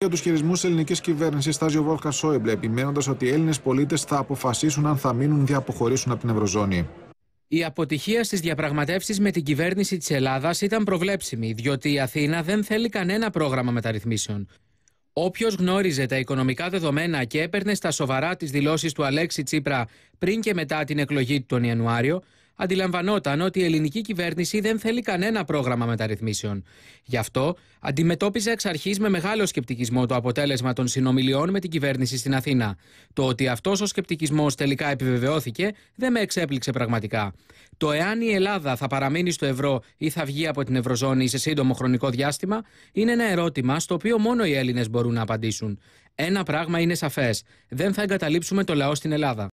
για τους χειρισμούς της ελληνικής κυβέρνησης, Στάζιο Βόλκα Σόιμπλε, επιμένοντας ότι οι Έλληνες πολίτες θα αποφασίσουν αν θα μείνουν ή αποχωρήσουν από την Ευρωζώνη. Η αποτυχία στις διαπραγματεύσεις με την κυβέρνηση της Ελλάδας ήταν προβλέψιμη, διότι η Αθήνα δεν θέλει κανένα πρόγραμμα μεταρρυθμίσεων. Όποιος γνώριζε τα οικονομικά δεδομένα και έπαιρνε στα σοβαρά τις δηλώσεις του Αλέξη Τσίπρα πριν και μετά την εκλογή του τον Ιανουάριο, αντιλαμβανόταν ότι η ελληνική κυβέρνηση δεν θέλει κανένα πρόγραμμα μεταρρυθμίσεων. Γι' αυτό αντιμετώπιζε εξ αρχής με μεγάλο σκεπτικισμό το αποτέλεσμα των συνομιλιών με την κυβέρνηση στην Αθήνα. Το ότι αυτός ο σκεπτικισμός τελικά επιβεβαιώθηκε δεν με εξέπληξε πραγματικά. Το εάν η Ελλάδα θα παραμείνει στο ευρώ ή θα βγει από την Ευρωζώνη σε σύντομο χρονικό διάστημα είναι ένα ερώτημα στο οποίο μόνο οι Έλληνες μπορούν να απαντήσουν. Ένα πράγμα είναι σαφές: δεν θα εγκαταλείψουμε το λαό στην Ελλάδα.